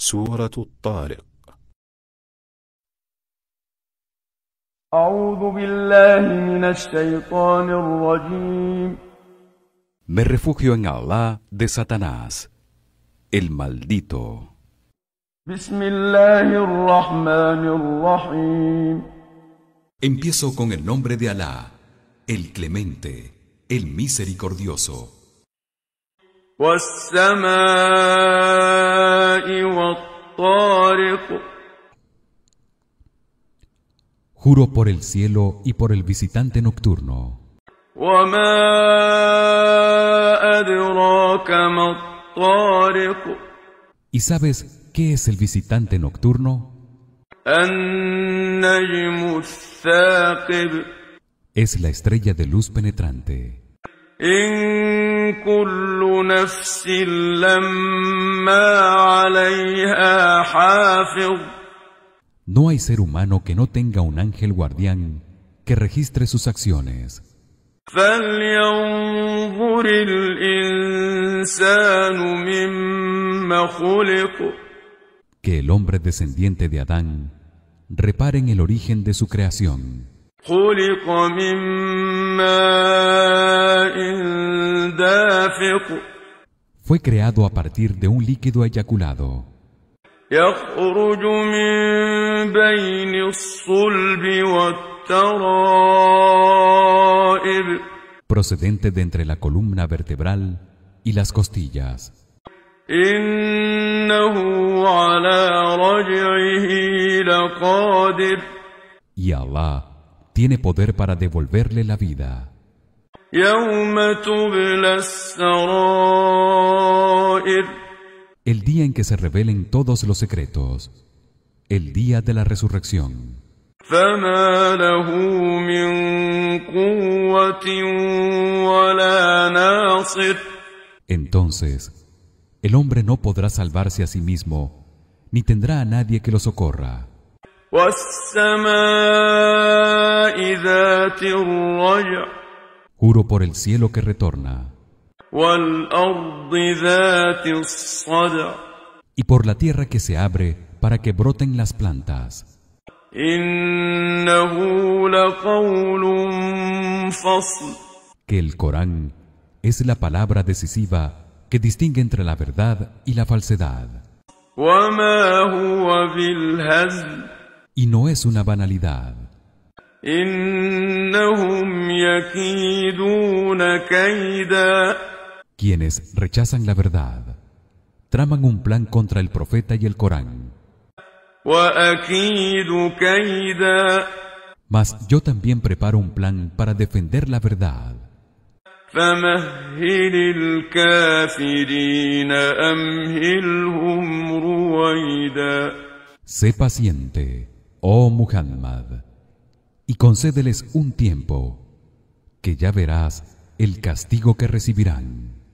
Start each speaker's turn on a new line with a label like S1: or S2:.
S1: سورة Me refugio en Allah de Satanás, el maldito. Empiezo con el nombre de Allah, el clemente, el misericordioso. Juro por el cielo y por el visitante nocturno. ¿Y sabes qué es el visitante nocturno? Es la estrella de luz penetrante. No hay ser humano que no tenga un ángel guardián que registre sus acciones.
S2: Que
S1: el hombre descendiente de Adán repare en el origen de su creación. Fue creado a partir de un líquido eyaculado. procedente de entre la columna vertebral y las costillas. y Allah tiene poder para devolverle la vida el día en que se revelen todos los secretos, el día de la resurrección. Entonces, el hombre no podrá salvarse a sí mismo, ni tendrá a nadie que lo socorra. Juro por el cielo que retorna. Y por la tierra que se abre para que broten las plantas. Que el Corán es la palabra decisiva que distingue entre la verdad y la falsedad. Y no es una banalidad.
S2: Quienes
S1: rechazan la verdad traman un plan contra el profeta y el Corán. Mas yo también preparo un plan para defender la verdad. Sé paciente, oh Muhammad y concédeles un tiempo que ya verás el castigo que recibirán